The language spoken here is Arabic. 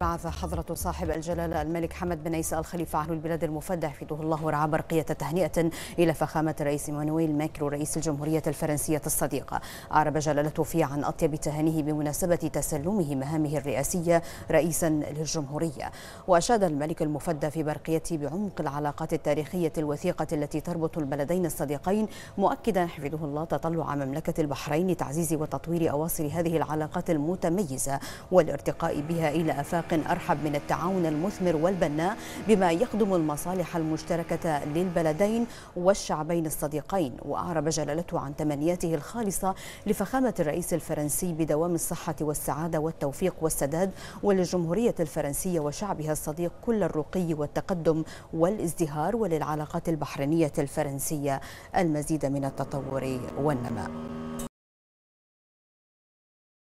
بعث حضرة صاحب الجلالة الملك حمد بن عيسى الخليفة عهد البلاد المفدى حفظه الله ورعاه برقية تهنئة إلى فخامة الرئيس مانويل ماكرو رئيس الجمهورية الفرنسية الصديقة أعرب جلالته في عن أطيب تهانيه بمناسبة تسلمه مهامه الرئاسية رئيسا للجمهورية وأشاد الملك المفدى في برقيته بعمق العلاقات التاريخية الوثيقة التي تربط البلدين الصديقين مؤكدا حفظه الله تطلع مملكة البحرين لتعزيز وتطوير أواصر هذه العلاقات المتميزة والارتقاء بها إلى أفاق سياق أرحب من التعاون المثمر والبناء بما يخدم المصالح المشتركة للبلدين والشعبين الصديقين وأعرب جلالته عن تمنياته الخالصة لفخامة الرئيس الفرنسي بدوام الصحة والسعادة والتوفيق والسداد وللجمهورية الفرنسية وشعبها الصديق كل الرقي والتقدم والازدهار وللعلاقات البحرينية الفرنسية المزيد من التطور والنماء